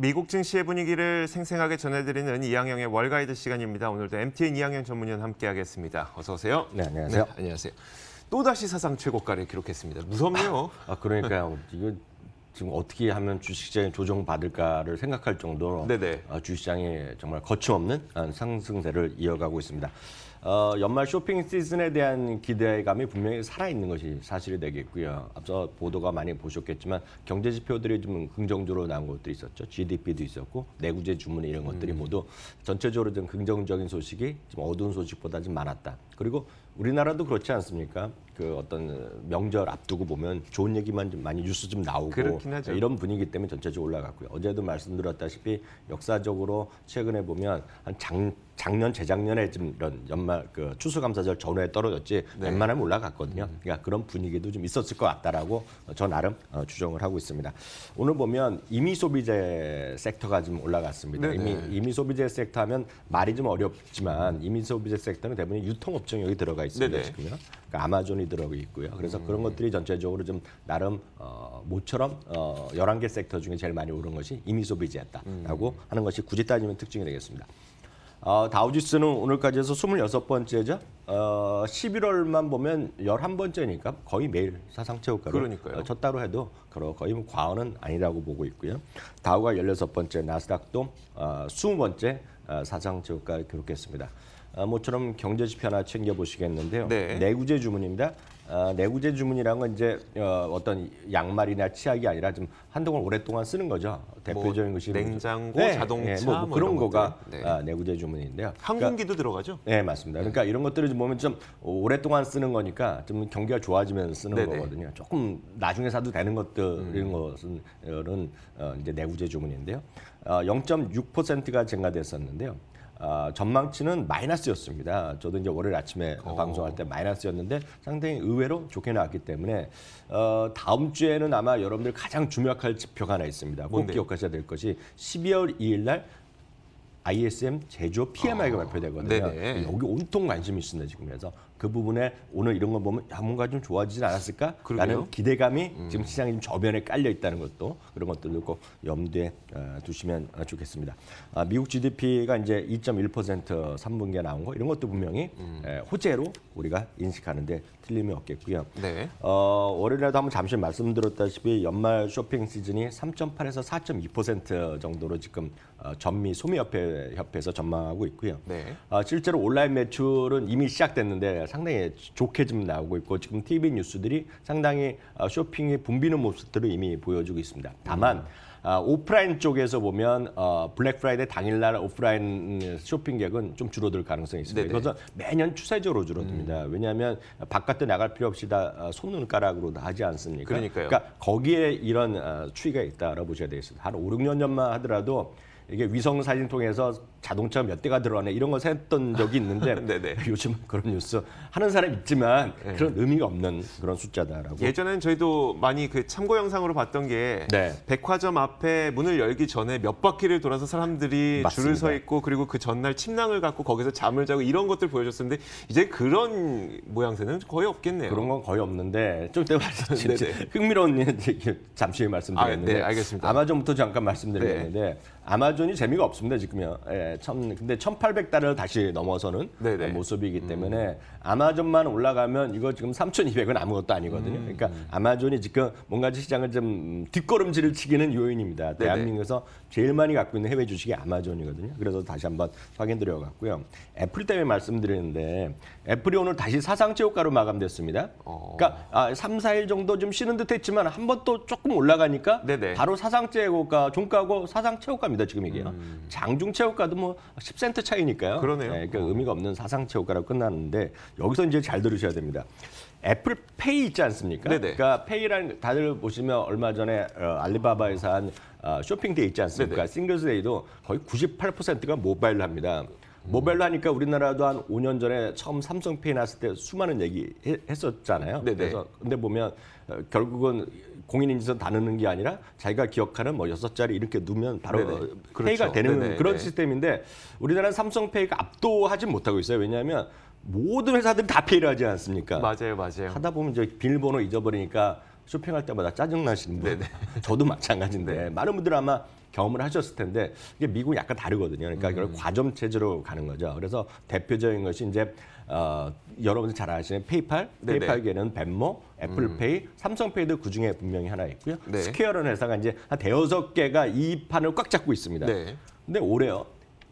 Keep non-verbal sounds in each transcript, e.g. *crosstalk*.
미국 증시의 분위기를 생생하게 전해드리는 이항영의 월가이드 시간입니다. 오늘도 MTN 이항영 전문위원 함께하겠습니다. 어서 오세요. 네, 안녕하세요. 네, 안녕하세요. 또다시 사상 최고가를 기록했습니다. 무섭네요. 아, 아 그러니까요. 이거 지금 어떻게 하면 주식시장이 조정받을까를 생각할 정도로 네네. 어, 주식시장이 정말 거침없는 상승세를 이어가고 있습니다. 어, 연말 쇼핑 시즌에 대한 기대감이 분명히 살아있는 것이 사실이 되겠고요. 앞서 보도가 많이 보셨겠지만 경제 지표들이 좀 긍정적으로 나온 것들이 있었죠. GDP도 있었고 내구재 주문 이런 것들이 음. 모두 전체적으로 좀 긍정적인 소식이 좀 어두운 소식보다 좀 많았다. 그리고 우리나라도 그렇지 않습니까? 그 어떤 명절 앞두고 보면 좋은 얘기만 좀 많이 뉴스 좀 나오고 그렇긴 하죠. 이런 분위기 때문에 전체적으로 올라갔고요. 어제도 말씀드렸다시피 역사적으로 최근에 보면 한 장, 작년 재작년에 좀 이런 연말 그 추수감사절 전후에 떨어졌지 네. 웬만하면 올라갔거든요. 그러니까 그런 분위기도 좀 있었을 것 같다라고 저 나름 어, 추정을 하고 있습니다. 오늘 보면 이미 소비재 섹터가 좀 올라갔습니다. 네, 이미 네. 이미 소비재 섹터 하면 말이 좀 어렵지만 이미 소비재 섹터는 대부분 유통업종 여기 들어가 있습니다. 네, 지금요. 그러니까 아마존이 들어 가 있고요. 그래서 음. 그런 것들이 전체적으로 좀 나름 어, 모처럼 어, 11개 섹터 중에 제일 많이 오른 것이 이미 소비지였다라고 음. 하는 것이 굳이 따지면 특징이 되겠습니다. 어, 다우지스는 오늘까지 해서 26번째죠. 어, 11월만 보면 11번째니까 거의 매일 사상 최고가로 그러니로 어, 해도 거의 뭐 과언은 아니라고 보고 있고요. 다우가 16번째, 나스닥도 어, 20번째 어, 사상 최고가를 기록했습니다. 모처럼 경제지표 하나 챙겨보시겠는데요. 네. 내구재 주문입니다. 어, 내구재 주문이란 건 이제 어, 어떤 양말이나 치약이 아니라 좀 한동안 오랫동안 쓰는 거죠. 뭐 대표적인 뭐, 것이 냉장고, 네, 자동차 네, 뭐, 뭐 그런 거가 네. 아, 내구재 주문인데요. 그러니까 항공기도 그러니까, 들어가죠? 네, 맞습니다. 그러니까 이런 것들을 보면 좀 오랫동안 쓰는 거니까 좀 경기가 좋아지면 서 쓰는 네네. 거거든요. 조금 나중에 사도 되는 것들인 음. 것은 이런 어, 이제 내구재 주문인데요. 어, 0.6%가 증가됐었는데요. 어, 전망치는 마이너스였습니다. 저도 이제 월요일 아침에 오. 어. 방송할 때 마이너스였는데 상당히 의외로 좋게 나왔기 때문에 어, 다음 주에는 아마 여러분들 가장 주목할 지표가 하나 있습니다. 꼭 네. 기억하셔야 될 것이 12월 2일 날 ISM 제조 PMI가 아, 발표되거든요. 네네. 여기 온통 관심이 있습니다 지금 그래서 그 부분에 오늘 이런 거 보면 야 뭔가 좀 좋아지진 않았을까? 라는 기대감이 음. 지금 시장이 좀 저변에 깔려 있다는 것도 그런 것들도 꼭 염두에 어, 두시면 좋겠습니다. 아, 미국 GDP가 이제 2.1% 3분기에 나온 거 이런 것도 분명히 음. 예, 호재로 우리가 인식하는데 틀림이 없겠고요. 네. 어, 월요일에도 한번 잠시 말씀드렸다시피 연말 쇼핑 시즌이 3.8에서 4.2% 정도로 지금 어, 전미 소매협회 협회에서 전망하고 있고요. 네. 아, 실제로 온라인 매출은 이미 시작됐는데 상당히 좋게 좀 나오고 있고 지금 TV 뉴스들이 상당히 어, 쇼핑에 붐비는 모습들을 이미 보여주고 있습니다. 다만 아, 오프라인 쪽에서 보면 어, 블랙 프라이데이 당일날 오프라인 음, 쇼핑객은 좀 줄어들 가능성이 있습니다. 그래서 매년 추세적으로 줄어듭니다. 음. 왜냐하면 바깥에 나갈 필요 없이 다 손눈가락으로 어, 다 하지 않습니까? 그러니까요. 그러니까 거기에 이런 추이가 있다알아 보셔야 되겠습니다. 한 5, 6년 전만 하더라도 이게 위성 사진 통해서 자동차 몇 대가 들어가네 이런 걸 샜던 적이 있는데 *laughs* 네, 네. 요즘은 그런 뉴스 하는 사람 있지만 네. 그런 의미가 없는 그런 숫자다라고. 예전엔 저희도 많이 그 참고 영상으로 봤던 게 네. 백화점 앞에 문을 열기 전에 몇 바퀴를 돌아서 사람들이 맞습니다. 줄을 서 있고 그리고 그 전날 침낭을 갖고 거기서 잠을 자고 이런 것들 보여줬었는데 이제 그런 모양새는 거의 없겠네요. 그런 건 거의 없는데 좀말 내가 *laughs* 네, 흥미로운 얘기 잠시 후에 말씀드렸는데 아, 네, 알겠습니다. 아마존부터 잠깐 말씀드리는데 아마존이 재미가 없습니다 지금요. 예. 천, 근데 1,800달러를 다시 넘어서는 네네. 네. 모습이기 음. 때문에 음. 아마존만 올라가면 이거 지금 3,200은 아무것도 아니거든요. 그러니까 음. 그러니까 아마존이 지금 뭔가 시장을 좀 뒷걸음질을 치기는 요인입니다. 네네. 네. 대한민국에서 제일 많이 갖고 있는 해외 주식이 아마존이거든요. 그래서 다시 한번 확인드려갖고요 애플 때문에 말씀드리는데 애플이 오늘 다시 사상 최고가로 마감됐습니다. 어. 그러니까 아, 3, 4일 정도 좀 쉬는 듯했지만 한 번 또 조금 올라가니까 네네. 네. 바로 사상 최고가 종가고 사상 최고가입니다. 지금 이게요. 음. 장중 최고가도 뭐 10센트 차이니까요. 그러네요. 네, 그러니까 어. 의미가 없는 사상체 효과로 끝났는데 여기서 이제 잘 들으셔야 됩니다. 애플 페이 있지 않습니까? 네네. 그러까 페이라는 다들 보시면 얼마 전에 어, 알리바바에서 한 어, 쇼핑데이 있지 않습니까? 싱글스데이도 거의 98%가 모바일로 합니다. 모바일로 하니까 우리나라도 한 5년 전에 처음 삼성페이 났을 때 수많은 얘기 했었잖아요. 네네. 그래서 근데 보면 어, 결국은 공인인증서 다 넣는 게 아니라 자기가 기억하는 뭐 여섯 자리 이렇게 누면 바로 네네. 페이가 그렇죠. 되는 네네. 그런 네. 시스템인데 우리나라는 삼성페이가 압도하지 못하고 있어요. 왜냐하면 모든 회사들이 다 페이를 하지 않습니까? 맞아요, 맞아요. 하다 보면 이제 비밀번호 잊어버리니까 쇼핑할 때마다 짜증나시는 분. *laughs* 저도 마찬가지인데 네. 많은 분들 아마 경험을 하셨을 텐데 이게 미국은 약간 다르거든요. 그러니까 음. 이걸 과점 체제로 가는 거죠. 그래서 대표적인 것이 이제 어, 여러분들 잘 아시는 페이팔, 네네. 네. 페이팔계는 벤모, 애플페이, 음. 삼성페이도 그중에 분명히 하나 있고요. 네. 스퀘어라는 회사가 이제 한 대여섯 개가 이 판을 꽉 잡고 있습니다. 네. 근데 올해요.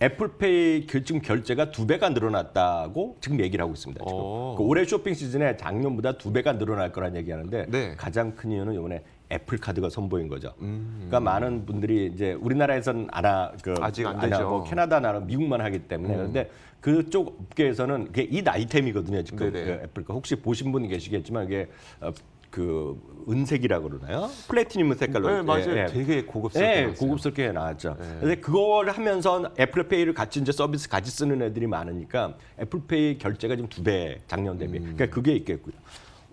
애플페이 지금 결제가 두 배가 늘어났다고 지금 얘기를 하고 있습니다. 지금. 어. 그 올해 쇼핑 시즌에 작년보다 두 배가 늘어날 거란 얘기하는데 네. 가장 큰 이유는 이번에 애플 카드가 선보인 거죠. 음. 그러니까 많은 분들이 이제 우리나라에서는 알아 그 아직 안 되죠. 고 캐나다 나라 미국만 하기 때문에 음. 그런데 그쪽 업계에서는 그게 이 아이템이거든요. 지금 그 애플 카 혹시 보신 분 계시겠지만 이게 어, 그 은색이라고 그러나요? 플래티늄 색깔로. 네, 맞아요. 예, 예. 되게 고급스럽게. 예, 고급스럽게 나왔죠. 예. 근데 그걸 하면서 애플페이를 같이 이제 서비스 같이 쓰는 애들이 많으니까 애플페이 결제가 지금 두 배 작년 대비. 음. 그러니까 그게 있겠고요.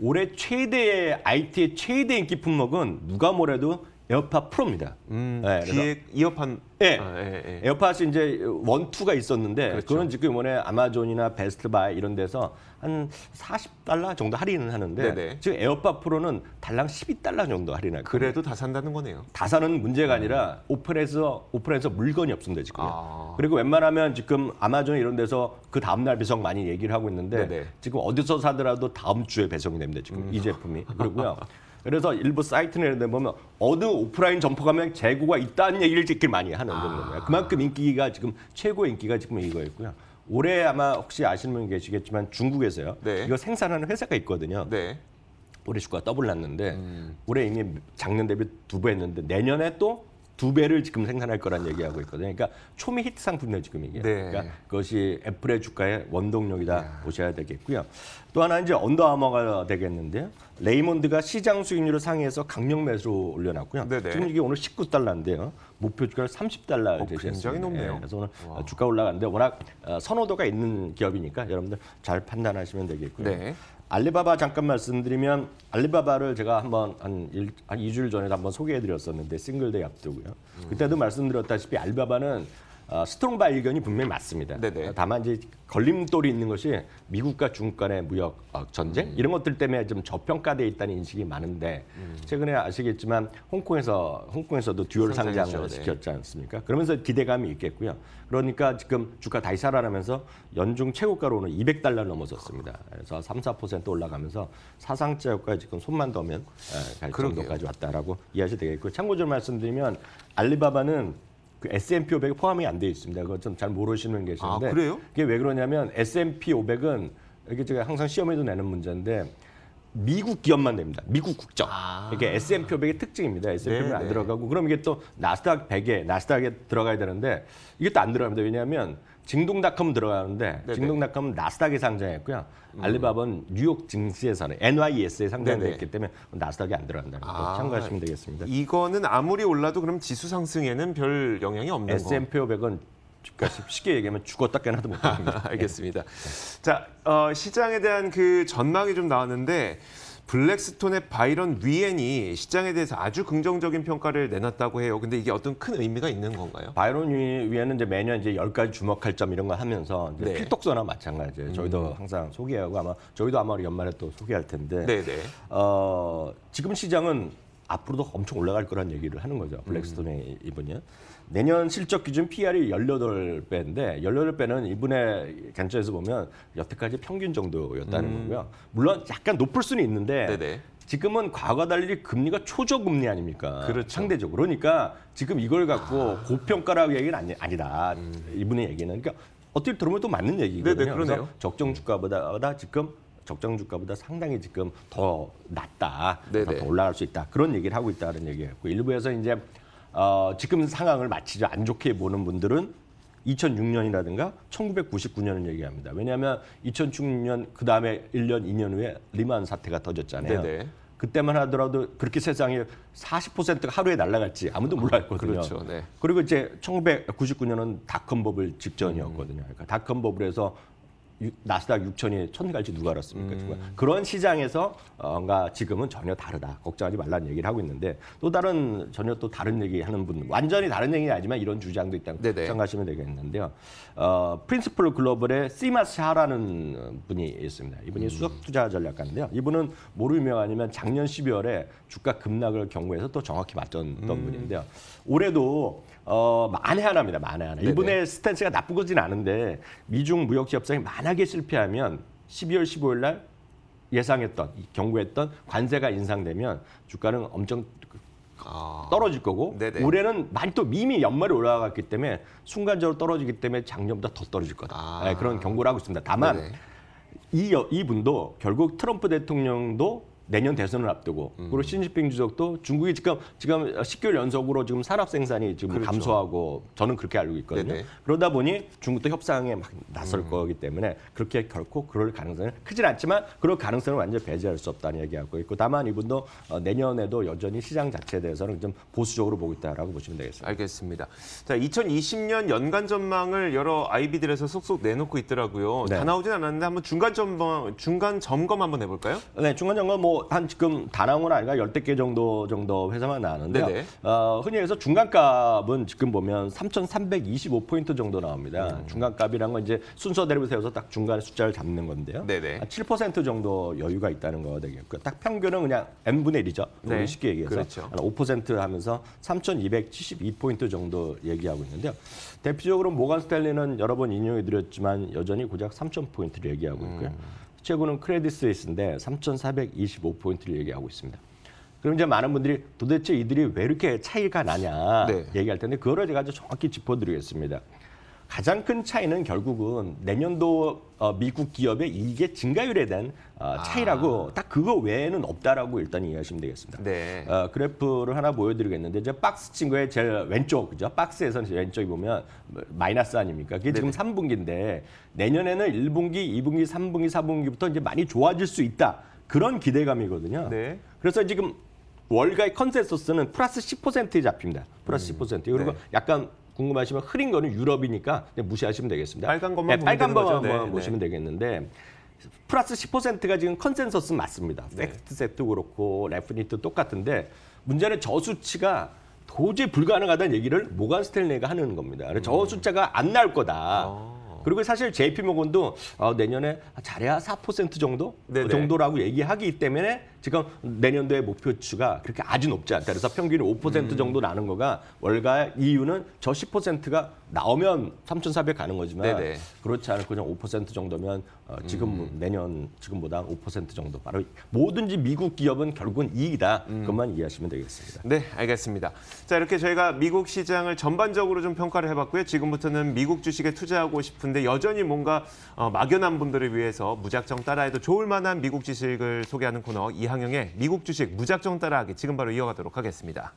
올해 최대의 IT의 최대 인기 품목은 누가 뭐래도 에어팟 프로입니다. 음, 네, 기획 이어팟 예. 아, 예, 예. 에어팟이 이제 원투가 있었는데 그렇죠. 그건 지금 이번에 아마존이나 베스트바이 이런 데서 한 40달러 정도 할인을 하는데 네네. 지금 에어팟 프로는 달랑 12달러 정도 할인할 거예요. 그래도 다 산다는 거네요. 다 사는 문제가 음. 아니라 오픈에서 오픈에서 물건이 없습니다 지금. 아. 그리고 웬만하면 지금 아마존 이런 데서 그 다음 날 배송 많이 얘기를 하고 있는데 네네. 지금 어디서 사더라도 다음 주에 배송이 됩니다 지금 음. 이 제품이 그리고요. *laughs* 그래서 일부 사이트나 이런 데 보면 어느 오프라인 점포 가면 재고가 있다는 얘기를 지금 많이 하는 거예요. 아. 그만큼 인기가 지금 최고 인기가 지금 이거였고요. 올해 아마 혹시 아시는 분 계시겠지만 중국에서요. 네. 이거 생산하는 회사가 있거든요. 네. 올해 주가 더블 났는데 음. 올해 이미 작년 대비 두 배 했는데 내년에 또두 배를 지금 생산할 거란 얘기하고 있거든요. 그러니까 초미 히트 상품이에요 지금 이게. 네. 그러니까 그것이 애플의 주가의 원동력이다 야. 보셔야 되겠고요. 또 하나 이제 언더아머가 되겠는데요. 레이몬드가 시장 수익률을 상회해서 강력 매수로 올려놨고요. 네네. 지금 이게 오늘 19달러인데요. 목표 주가 를 30달러 어, 되셨습니 굉장히 높네요. 네. 그래서 오늘 와. 주가 올라갔는데 워낙 어, 선호도가 있는 기업이니까 여러분들 잘 판단하시면 되겠고요. 네. 알리바바 잠깐 말씀드리면 알리바바를 제가 한번 한, 한2주 전에 한번 소개해드렸었는데 싱글데이 앞두고요. 그때도 말씀드렸다시피 알리바바는 어, 스트롱바 의견이 분명히 맞습니다. 네네. 어, 다만 이제 걸림돌이 있는 것이 미국과 중국 간의 무역 어, 전쟁 음. 이런 것들 때문에 좀 저평가돼 있다는 인식이 많은데 음. 최근에 아시겠지만 홍콩에서 홍콩에서도 듀얼 상장을 네. 시켰지 않습니까? 그러면서 기대감이 있겠고요. 그러니까 지금 주가 다이사아나면서 연중 최고가로는 200달러 넘어섰습니다. 그래서 3, 4% 올라가면서 사상 최고가 지금 손만 더면 어, 갈 정도까지 왔다라고 이해하셔야 되겠고 참고적으로 말씀드리면 알리바바는 그 S&P 500에 포함이 안 돼 있습니다. 그거 좀 잘 모르시는 게 계시는데. 아, 그래요? 그게 왜 그러냐면 S&P 500은 이게 제가 항상 시험에도 내는 문제인데 미국 기업만 됩니다. 미국 국적. 아. 이게 S&P 500의 특징입니다. S&P는 네, 안 네. 들어가고 그럼 이게 또 나스닥 100에 나스닥에 들어가야 되는데 이게 또 안 들어갑니다. 왜냐하면 징동닷컴 들어가는데 네, 네. 징동닷컴은 나스닥에 상장했고요. 음. 알리바바는 뉴욕 증시에 서는 NYS에 상장됐기 네, 때문에 뭐 나스닥에 안 들어간다는 거 아, 참고하시면 되겠습니다. 이거는 아무리 올라도 그럼 지수 상승에는 별 영향이 없는 s 예요 S&P 500은 그러니까 쉽게 얘기하면 죽었다 깨나도 못합니다. 알겠습니다. 네. 자, 어, 시장에 대한 그 전망이 좀 나왔는데 블랙스톤의 바이런 위엔이 시장에 대해서 아주 긍정적인 평가를 내놨다고 해요. 근데 이게 어떤 큰 의미가 있는 건가요? 바이런 위엔은 이제 매년 이제 열 가지 주목할 점 이런 거 하면서 이제 네. 필독서나 마찬가지예요. 음. 저희도 항상 소개하고 아마 저희도 아마 연말에 또 소개할 텐데. 네네. 네. 어, 지금 시장은 앞으로도 엄청 올라갈 거란 얘기를 하는 거죠. 블랙스톤의 음. 이분이 내년 실적 기준 PR이 18배인데 18배는 이분의 관점에서 보면 여태까지 평균 정도였다는 음. 거고요. 물론 약간 높을 수는 있는데 네네. 지금은 과거 달리 금리가 초저금리 아닙니까? 그렇죠. 상대적으로. 그러니까 지금 이걸 갖고 아. 고평가라고 얘기는 아니, 아니다. 음. 이분의 얘기는. 그러니까 어떻게 들으면 또 맞는 얘기거든요. 네, 네, 그래서 적정 음. 주가보다 지금 적정 주가보다 상당히 지금 더 낮다, 더 올라갈 수 있다 그런 얘기를 하고 있다는 얘기였고 일부에서 이제 어, 지금 상황을 마치 안 좋게 보는 분들은 2006년이라든가 1999년을 얘기합니다. 왜냐하면 2006년 그 다음에 1년, 2년 후에 리만 사태가 터졌잖아요. 네네. 그때만 하더라도 그렇게 세상에 40%가 하루에 날아갈지 아무도 몰랐거든요. 그렇죠. 네. 그리고 이제 1999년은 닷컴버블 직전이었거든요. 그러니까 닷컴버블에서 나스닥 6천이 천 갈지 누가 알았습니까? 음. 그런 시장에서 어, 뭔가 지금은 전혀 다르다. 걱정하지 말라는 얘기를 하고 있는데 또 다른 전혀 또 다른 얘기하는 분 완전히 다른 얘기는 아니지만 이런 주장도 있다고 네 생각하시면 되겠는데요. 어, 프린스플 글로벌의 시마스 하라는 분이 있습니다. 이분이 음. 수석 투자 전략가인데요. 이분은 모를 유명아니면 작년 12월에 주가 급락을 경고해서 또 정확히 맞던 췄 음. 분인데요. 올해도 어, 만에 하나입니다. 만에 하나. 네네. 일본의 스탠스가 나쁘진 않은데 미중 무역 협상이 만약에 실패하면 12월 15일 날 예상했던 경고했던 관세가 인상되면 주가는 엄청 아. 떨어질 거고 네네. 올해는 많이 또 이미 연말에 올라갔기 때문에 순간적으로 떨어지기 때문에 작년보다 더 떨어질 거다 아. 네, 그런 경고를 하고 있습니다. 다만 이, 이분도 결국 트럼프 대통령도 내년 대선을 앞두고 음. 그리고 신지핑 주석도 중국이 지금 지금 10개월 연속으로 지금 산업 생산이 지금 그렇죠. 감소하고 저는 그렇게 알고 있거든요. 네네. 그러다 보니 중국도 협상에 막 나설 음. 거기 때문에 그렇게 결코 그럴 가능성은 크진 않지만 그럴 가능성을 완전히 배제할 수 없다는 얘기하고 있고 다만 이분도 어, 내년에도 여전히 시장 자체에 대해서는 좀 보수적으로 보고 있다라고 보시면 되겠습니다. 알겠습니다. 자, 2020년 연간 전망을 여러 아이비들에서 속속 내놓고 있더라고요. 네. 다 나오진 않았는데 한번 중간 점검 중간 점검 한번 해볼까요? 네, 중간 점검 뭐 뭐한 지금 다 나온 아니라 열댓 개 정도 정도 회사만 나왔는데 어, 흔히 해서 중간값은 지금 보면 3,325포인트 정도 나옵니다. 음. 중간값이란 건 이제 순서대로 세워서 딱 중간 숫자를 잡는 건데요. 네네. 한7% 정도 여유가 있다는 거 되겠고요. 딱 평균은 그냥 n분의 1이죠. 네. 쉽게 얘기해서 그렇죠. 한5% 하면서 3,272포인트 정도 얘기하고 있는데요. 대표적으로 모건 스탠리는 여러 번 인용해드렸지만 여전히 고작 3,000포인트를 얘기하고 있고요. 음. 최고는 크레디 스위스인데 3,425포인트를 얘기하고 있습니다. 그럼 이제 많은 분들이 도대체 이들이 왜 이렇게 차이가 나냐 네. 얘기할 텐데 그거를 제가 아주 정확히 짚어드리겠습니다. 가장 큰 차이는 결국은 내년도 어, 미국 기업의 이익의 증가율에 대한 어, 아. 차이라고 아. 딱 그거 외에는 없다라고 일단 이해하시면 되겠습니다. 네. 어, 그래프를 하나 보여드리겠는데 이제 박스 친구의 제일 왼쪽 그죠? 박스에서는 왼쪽에 보면 마이너스 아닙니까? 그게 네네. 지금 3분기인데 내년에는 1분기, 2분기, 3분기, 4분기부터 이제 많이 좋아질 수 있다 그런 기대감이거든요. 네. 그래서 지금 월가의 컨센서스는 플러스 10%에 잡힙니다. 플러스 음, 10% 그리고 네. 약간 궁금하시면 흐린 거는 유럽이니까 무시하시면 되겠습니다. 빨간 것만 네, 빨간 거만 네, 네, 보시면 되겠는데 플러스 10%가 지금 컨센서스 맞습니다. 네. 팩트 세트 그렇고 레프니트 똑같은데 문제는 저 수치가 도저히 불가능하다는 얘기를 모간 스텔리가 하는 겁니다. 음. 저 숫자가 안 나올 거다. 아. 그리고 사실 JP 모건도 어, 내년에 잘해야 4% 정도 네, 그 정도라고 얘기하기 때문에 지금 내년도의 목표치가 그렇게 아주 높지 않다. 그래서 평균이 5% 음. 정도 나는 거가 월가 이유는 저 10%가 나오면 3,400 가는 거지만 네네. 그렇지 않을 거죠. 5% 정도면 어, 지금 음. 내년 지금보다 5% 정도 바로 뭐든지 미국 기업은 결국은 이익이다. 음. 그것만 이해하시면 되겠습니다. 네, 알겠습니다. 자, 이렇게 저희가 미국 시장을 전반적으로 좀 평가를 해봤고요. 지금부터는 미국 주식에 투자하고 싶은데 여전히 뭔가 어, 막연한 분들을 위해서 무작정 따라해도 좋을 만한 미국 주식을 소개하는 코너 이하 상영의 미국 주식 무작정 따라하기 지금 바로 이어가도록 하겠습니다.